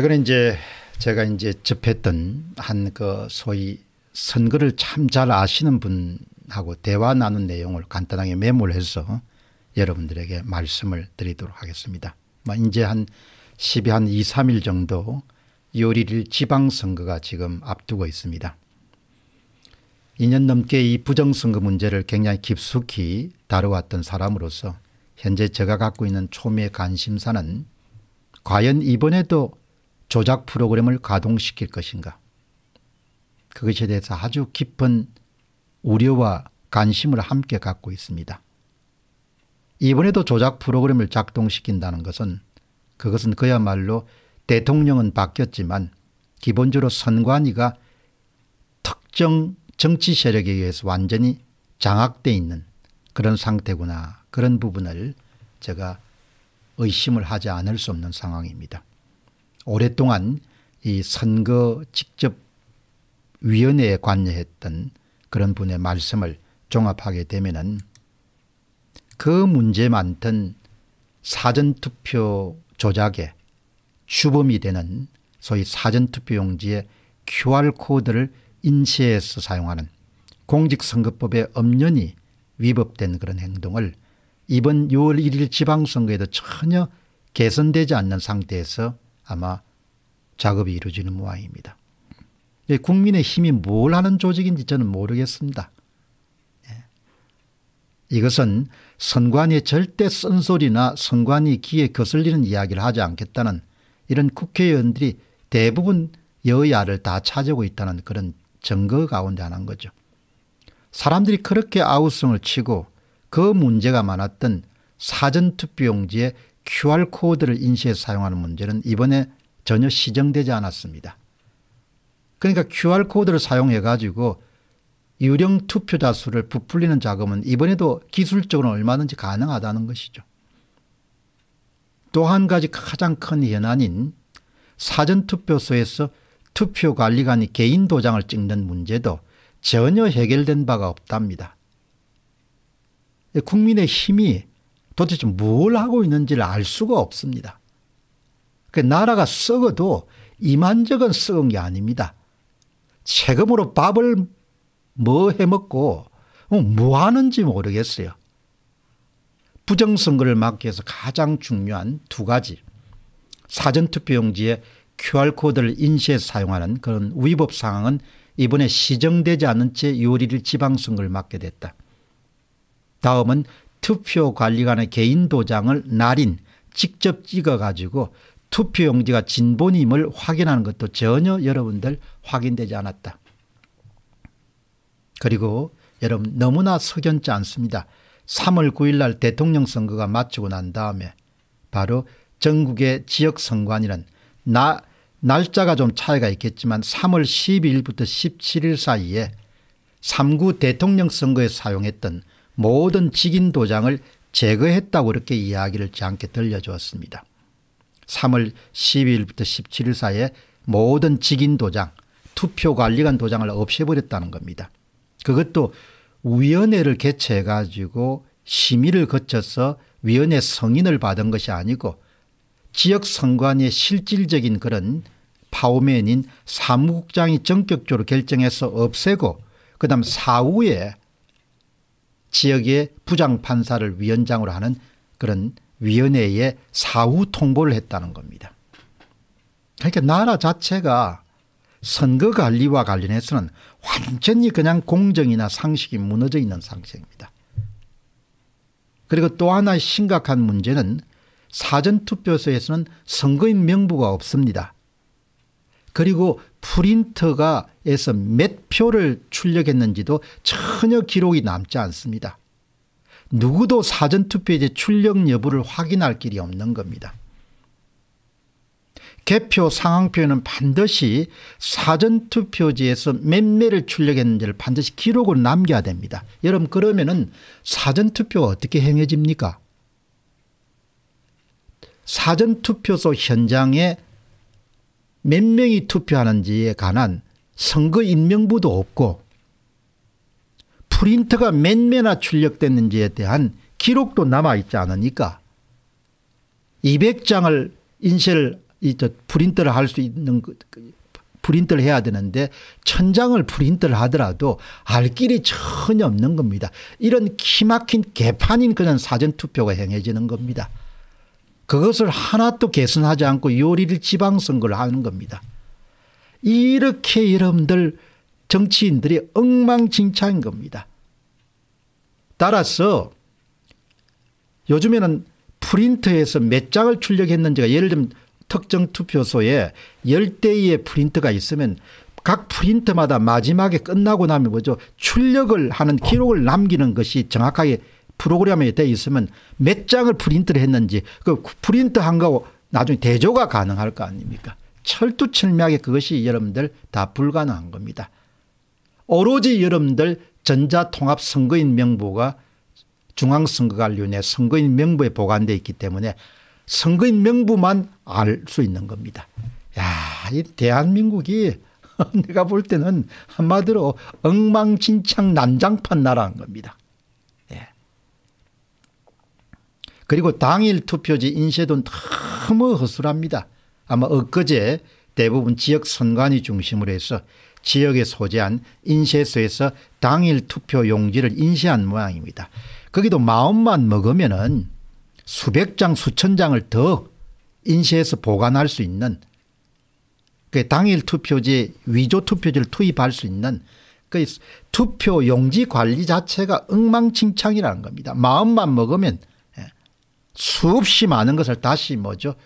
최근 이제 제가 이제 접했던 한 그 소위 선거를 참 잘 아시는 분하고 대화 나눈 내용을 간단하게 메모를 해서 여러분들에게 말씀을 드리도록 하겠습니다. 뭐 이제 한 10일 한 2, 3일 정도 2월 1 지방선거가 지금 앞두고 있습니다. 2년 넘게 이 부정선거 문제를 굉장히 깊숙이 다뤄왔던 사람으로서 현재 제가 갖고 있는 초미의 관심사는 과연 이번에도 조작 프로그램을 가동시킬 것인가. 그것에 대해서 아주 깊은 우려와 관심을 함께 갖고 있습니다. 이번에도 조작 프로그램을 작동시킨다는 것은 그것은 그야말로 대통령은 바뀌었지만 기본적으로 선관위가 특정 정치 세력에 의해서 완전히 장악돼 있는 그런 상태구나 그런 부분을 제가 의심을 하지 않을 수 없는 상황입니다. 오랫동안 이 선거 직접 위원회에 관여했던 그런 분의 말씀을 종합하게 되면은 그 문제 많던 사전투표 조작에 주범이 되는 소위 사전투표용지의 QR코드를 인쇄해서 사용하는 공직선거법에 엄연히 위법된 그런 행동을 이번 6월 1일 지방선거에도 전혀 개선되지 않는 상태에서 아마 작업이 이루어지는 모양입니다. 예, 국민의 힘이 뭘 하는 조직인지 저는 모르겠습니다. 예. 이것은 선관위 절대 쓴소리나 선관위 귀에 거슬리는 이야기를 하지 않겠다는 이런 국회의원들이 대부분 여야를 다차지고 있다는 그런 증거 가운데 하나인 거죠. 사람들이 그렇게 아우성을 치고 그 문제가 많았던 사전투표용지에 QR코드를 인쇄해서 사용하는 문제는 이번에 전혀 시정되지 않았습니다. 그러니까 QR코드를 사용해 가지고 유령 투표자 수를 부풀리는 작업은 이번에도 기술적으로 얼마든지 가능하다는 것이죠. 또 한 가지 가장 큰 현안인 사전투표소에서 투표관리관이 개인 도장을 찍는 문제도 전혀 해결된 바가 없답니다. 국민의 힘이 도대체 뭘 하고 있는지를 알 수가 없습니다. 그 나라가 썩어도 이만저건 썩은 게 아닙니다. 세금으로 밥을 뭐 해먹고 어, 뭐 하는지 모르겠어요. 부정선거를 막기 위해서 가장 중요한 두 가지 사전투표용지에 QR코드를 인쇄 사용하는 그런 위법 상황은 이번에 시정되지 않은 채 6월 1 지방선거를 맡게 됐다. 다음은 투표관리관의 개인 도장을 날인 직접 찍어가지고 투표용지가 진본임을 확인하는 것도 전혀 여러분들 확인되지 않았다. 그리고 여러분 너무나 석연치 않습니다. 3월 9일 날 대통령 선거가 마치고 난 다음에 바로 전국의 지역선관위는 나, 날짜가 좀 차이가 있겠지만 3월 12일부터 17일 사이에 3구 대통령 선거에 사용했던 모든 직인 도장을 제거했다고 이렇게 이야기를 지않 들려주었습니다. 3월 12일부터 17일 사이에 모든 직인 도장, 투표관리관 도장을 없애버렸다는 겁니다. 그것도 위원회를 개최해가지고 심의를 거쳐서 위원회 성인을 받은 것이 아니고 지역 선관위의 실질적인 그런 파워맨인 사무국장이 전격적으로 결정해서 없애고 그 다음 사후에 지역의 부장판사를 위원장으로 하는 그런 위원회에 사후 통보를 했다는 겁니다. 그러니까 나라 자체가 선거관리와 관련해서는 완전히 그냥 공정이나 상식이 무너져 있는 상태입니다. 그리고 또 하나의 심각한 문제는 사전투표소에서는 선거인 명부가 없습니다. 그리고 프린터가에서 몇 표를 출력했는지도 전혀 기록이 남지 않습니다. 누구도 사전투표제 출력 여부를 확인할 길이 없는 겁니다. 개표 상황표는 반드시 사전투표지에서 몇 매를 출력했는지를 반드시 기록을 남겨야 됩니다. 여러분 그러면 은 사전투표가 어떻게 행해집니까? 사전투표소 현장에 몇 명이 투표하는지에 관한 선거 인명부도 없고 프린트가 몇 매나 출력됐는지에 대한 기록도 남아있지 않으니까 200장을 인쇄를 프린트를 할 수 있는 그, 그 프린트를 해야 되는데 천장을 프린트를 하더라도 알 길이 전혀 없는 겁니다. 이런 키막힌 개판인 그런 사전투표가 행해지는 겁니다. 그것을 하나도 개선하지 않고 요리를 지방선거를 하는 겁니다. 이렇게 여러분들 정치인들이 엉망진창인 겁니다. 따라서 요즘에는 프린트에서 몇 장을 출력했는지가 예를 들면 특정 투표소에 10대의 프린트가 있으면 각 프린트마다 마지막에 끝나고 나면 뭐죠 출력을 하는 기록을 남기는 것이 정확하게 프로그램에 돼 있으면 몇 장을 프린트를 했는지 그 프린트한 거 나중에 대조가 가능할 거 아닙니까 철두철미하게 그것이 여러분들 다 불가능한 겁니다. 오로지 여러분들 전자통합선거인 명부가 중앙선거관리위원회 선거인 명부에 보관되어 있기 때문에 선거인 명부만 알 수 있는 겁니다. 야, 이 대한민국이 내가 볼 때는 한마디로 엉망진창 난장판 나라인 겁니다. 그리고 당일 투표지 인쇄도 는 너무 허술합니다. 아마 엊그제 대부분 지역 선관위 중심으로 해서 지역에 소재한 인쇄소에서 당일 투표 용지를 인쇄한 모양입니다. 거기도 마음만 먹으면 은 수백 장 수천 장을 더 인쇄해서 보관할 수 있는 그 당일 투표지 위조 투표지를 투입할 수 있는 그 투표 용지 관리 자체가 엉망진창이라는 겁니다. 마음만 먹으면 수없이 많은 것을 다시 뭐죠?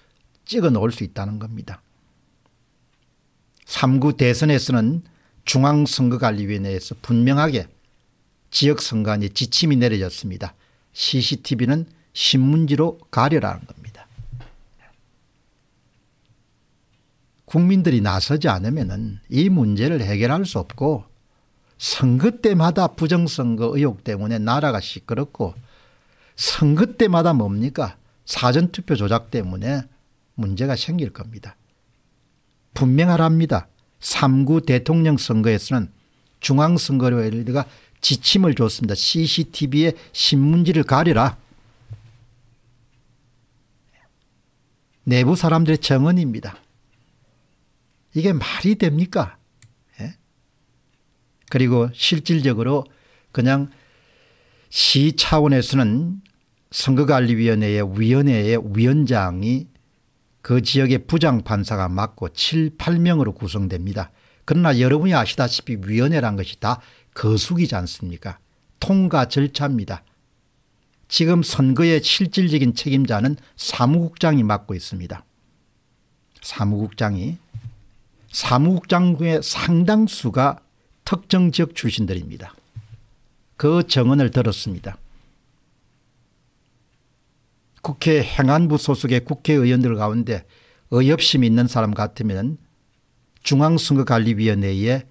찍어 놓을 수 있다는 겁니다. 3구 대선에서는 중앙선거관리위원회에서 분명하게 지역선관위 지침이 내려졌습니다. CCTV는 신문지로 가려라는 겁니다. 국민들이 나서지 않으면 이 문제를 해결할 수 없고 선거 때마다 부정선거 의혹 때문에 나라가 시끄럽고 선거 때마다 뭡니까? 사전투표 조작 때문에 문제가 생길 겁니다. 분명하랍니다. 3구 대통령 선거에서는 중앙선거위원가 지침을 줬습니다. CCTV에 신문지를 가리라. 내부 사람들의 정언입니다. 이게 말이 됩니까? 예? 그리고 실질적으로 그냥 시 차원에서는 선거관리위원회의 위원회의 위원장이 그 지역의 부장판사가 맡고 7, 8명으로 구성됩니다. 그러나 여러분이 아시다시피 위원회란 것이 다 거수기지 않습니까 통과 절차입니다. 지금 선거의 실질적인 책임자는 사무국장이 맡고 있습니다. 사무국장이 사무국장의 상당수가 특정 지역 출신들입니다. 그 정언을 들었습니다. 국회 행안부 소속의 국회의원들 가운데 의협심 이 있는 사람 같으면 중앙선거관리위원회에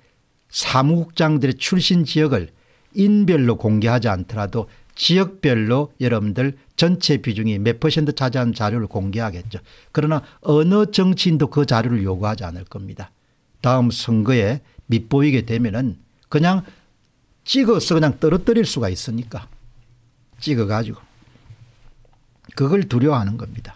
사무국장들의 출신 지역을 인별로 공개하지 않더라도 지역별로 여러분들 전체 비중이 몇 퍼센트 차지하는 자료를 공개하겠죠. 그러나 어느 정치인도 그 자료를 요구하지 않을 겁니다. 다음 선거에 밑보이게 되면은 그냥 찍어서 그냥 떨어뜨릴 수가 있으니까 찍어가지고 그걸 두려워하는 겁니다.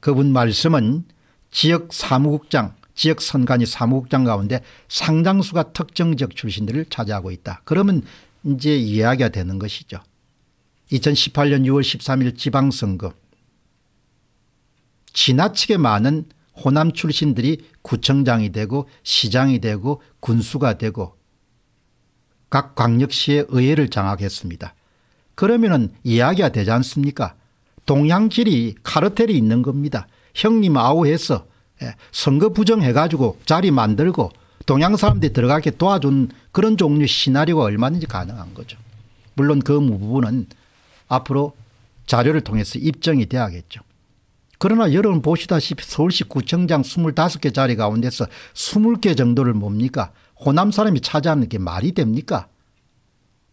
그분 말씀은 지역 사무국장 지역 선관위 사무국장 가운데 상당수가 특정 지 출신들을 차지하고 있다. 그러면 이제 이야기가 되는 것이죠. 2018년 6월 13일 지방선거 지나치게 많은 호남 출신들이 구청장이 되고 시장이 되고 군수가 되고 각 광역시의 의회를 장악했습니다. 그러면은 이야기가 되지 않습니까? 동양질이 카르텔이 있는 겁니다. 형님 아우해서 예, 선거 부정해가지고 자리 만들고 동양 사람들이 들어가게 도와준 그런 종류 의 시나리오가 얼마든지 가능한 거죠. 물론 그 부분은 앞으로 자료를 통해서 입증이 돼야겠죠. 그러나 여러분 보시다시피 서울시 구청장 25개 자리 가운데서 20개 정도를 뭡니까? 호남 사람이 차지하는 게 말이 됩니까?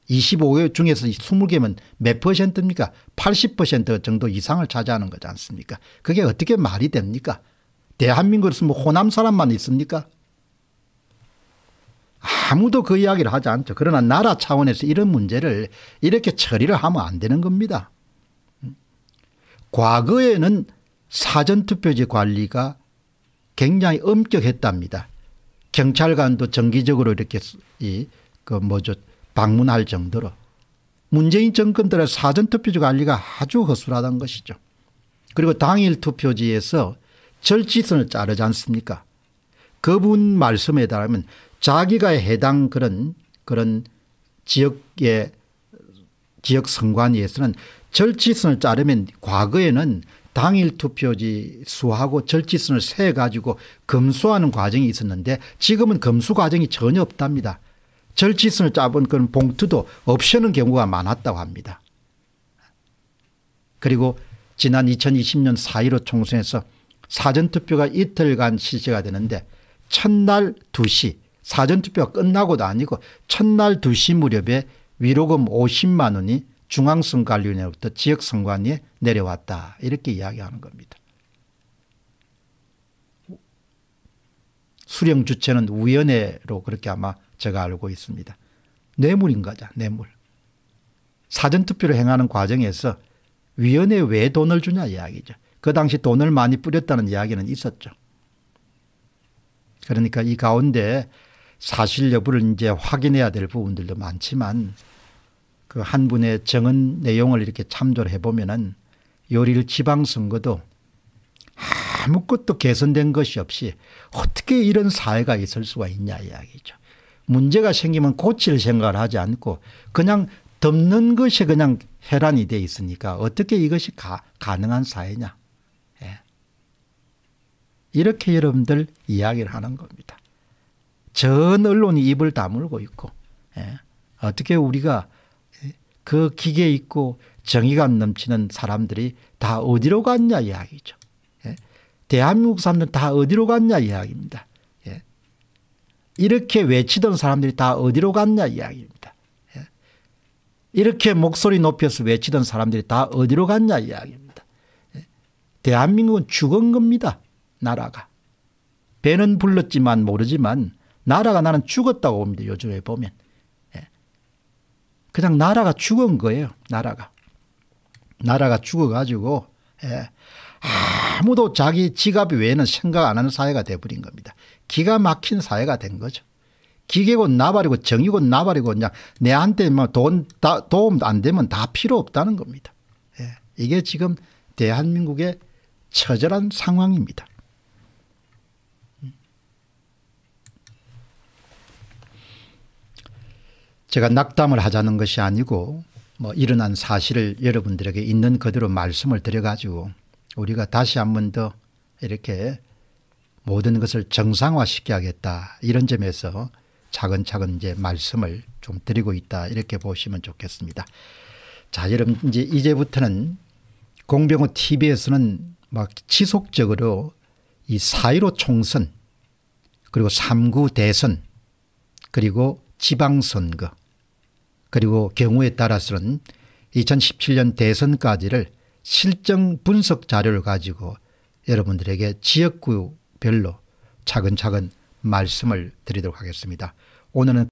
25개 중에서 20개면 몇 퍼센트입니까? 80% 정도 이상을 차지하는 거지 않습니까? 그게 어떻게 말이 됩니까? 대한민국에서 뭐 호남 사람만 있습니까? 아무도 그 이야기를 하지 않죠. 그러나 나라 차원에서 이런 문제를 이렇게 처리를 하면 안 되는 겁니다. 과거에는 사전투표지 관리가 굉장히 엄격했답니다. 경찰관도 정기적으로 이렇게 이 그 뭐죠 방문할 정도로 문재인 정권 들의 사전투표지 관리가 아주 허술하다는 것이죠. 그리고 당일 투표지에서 절지선을 자르지 않습니까 그분 말씀에 따르면 자기가 해당 그런 그런 지역의 지역 선관위에서는 절지선을 자르면 과거에는 당일 투표지 수하고 절지선을 세 가지고 검수하는 과정이 있었는데 지금은 검수 과정이 전혀 없답니다. 절지선을 짜본 그런 봉투도 없애는 경우가 많았다고 합니다. 그리고 지난 2020년 4.15 총선에서 사전투표가 이틀간 실시가 되는데 첫날 2시 사전투표가 끝나고도 아니고 첫날 2시 무렵에 위로금 50만 원이 중앙선관위원회로부터 지역선관위에 내려왔다 이렇게 이야기하는 겁니다. 수령 주체는 우연회로 그렇게 아마 제가 알고 있습니다. 뇌물인 거죠. 뇌물. 사전투표를 행하는 과정에서 위원회 왜 돈을 주냐 이야기죠. 그 당시 돈을 많이 뿌렸다는 이야기는 있었죠. 그러니까 이 가운데 사실 여부를 이제 확인해야 될 부분들도 많지만 그 한 분의 정은 내용을 이렇게 참조를 해보면은 요리를 지방선거도 아무것도 개선된 것이 없이 어떻게 이런 사회가 있을 수가 있냐 이야기죠. 문제가 생기면 고칠 생각을 하지 않고 그냥 덮는 것이 그냥 혈안이돼 있으니까 어떻게 이것이 가, 가능한 사회냐. 예. 이렇게 여러분들 이야기를 하는 겁니다. 전 언론이 입을 다물고 있고 예. 어떻게 우리가 예, 그 기계 있고 정의감 넘치는 사람들이 다 어디로 갔냐 이야기죠. 예. 대한민국 사람들 다 어디로 갔냐 이야기입니다. 이렇게 외치던 사람들이 다 어디로 갔냐 이야기입니다. 예. 이렇게 목소리 높여서 외치던 사람들이 다 어디로 갔냐 이야기입니다. 예. 대한민국은 죽은 겁니다. 나라가. 배는 불렀지만 모르지만 나라가 나는 죽었다고 봅니다. 요즘에 보면. 예. 그냥 나라가 죽은 거예요. 나라가. 나라가 죽어가지고 아무도 자기 지갑 외에는 생각 안 하는 사회가 돼버린 겁니다. 기가 막힌 사회가 된 거죠. 기계고 나발이고 정의고 나발이고 그냥 내한테 뭐돈 도움 안 되면 다 필요 없다는 겁니다. 예. 이게 지금 대한민국의 처절한 상황입니다. 제가 낙담을 하자는 것이 아니고 뭐 일어난 사실을 여러분들에게 있는 그대로 말씀을 드려가지고 우리가 다시 한 번 더 이렇게 모든 것을 정상화시켜 야겠다 이런 점에서 차근차근 이제 말씀을 좀 드리고 있다 이렇게 보시면 좋겠습니다. 자 여러분 이제 이제부터는 공병호 TV에서는 막 지속적으로 이4.15 총선 그리고 3구 대선 그리고 지방선거 그리고 경우에 따라서는 2017년 대선까지를 실정 분석 자료를 가지고 여러분들에게 지역구 별로 차근차근 말씀을 드리도록 하겠습니다. 오늘은